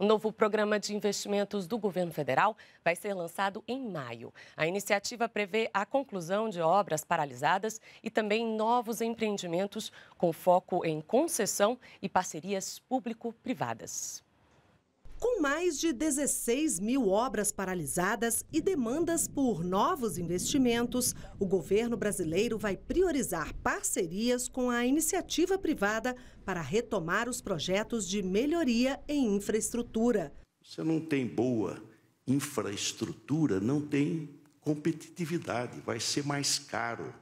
O novo programa de investimentos do governo federal vai ser lançado em maio. A iniciativa prevê a conclusão de obras paralisadas e também novos empreendimentos com foco em concessão e parcerias público-privadas. Com mais de 16 mil obras paralisadas e demandas por novos investimentos, o governo brasileiro vai priorizar parcerias com a iniciativa privada para retomar os projetos de melhoria em infraestrutura. Você não tem boa infraestrutura, não tem competitividade, vai ser mais caro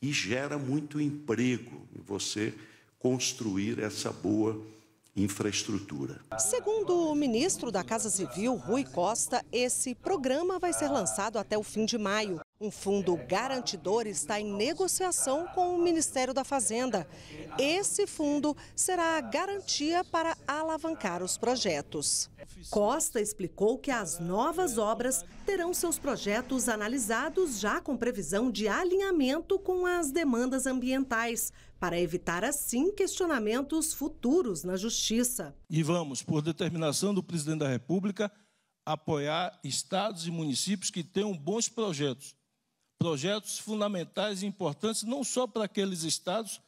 e gera muito emprego em você construir essa boa infraestrutura infraestrutura. Segundo o ministro da Casa Civil, Rui Costa, esse programa vai ser lançado até o fim de maio. Um fundo garantidor está em negociação com o Ministério da Fazenda. Esse fundo será a garantia para alavancar os projetos. Costa explicou que as novas obras terão seus projetos analisados já com previsão de alinhamento com as demandas ambientais, para evitar assim questionamentos futuros na Justiça. E vamos, por determinação do presidente da República, apoiar estados e municípios que tenham bons projetos projetos fundamentais e importantes, não só para aqueles estados,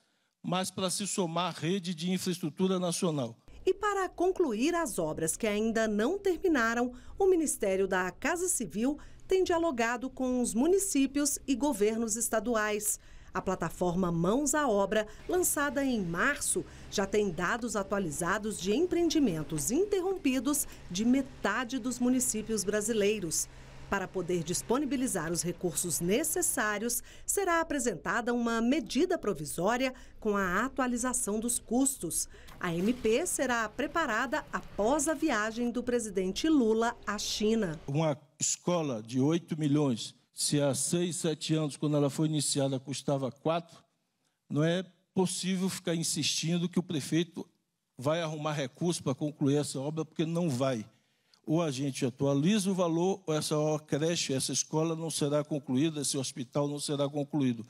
mas para se somar à rede de infraestrutura nacional. E para concluir as obras que ainda não terminaram, o Ministério da Casa Civil tem dialogado com os municípios e governos estaduais. A plataforma Mãos à Obra, lançada em março, já tem dados atualizados de empreendimentos interrompidos de metade dos municípios brasileiros. Para poder disponibilizar os recursos necessários, será apresentada uma medida provisória com a atualização dos custos. A MP será preparada após a viagem do presidente Lula à China. Uma escola de 8 milhões, se há 6, 7 anos, quando ela foi iniciada, custava 4, não é possível ficar insistindo que o prefeito vai arrumar recursos para concluir essa obra, porque não vai. Ou a gente atualiza o valor, ou essa creche, essa escola não será concluída, esse hospital não será concluído.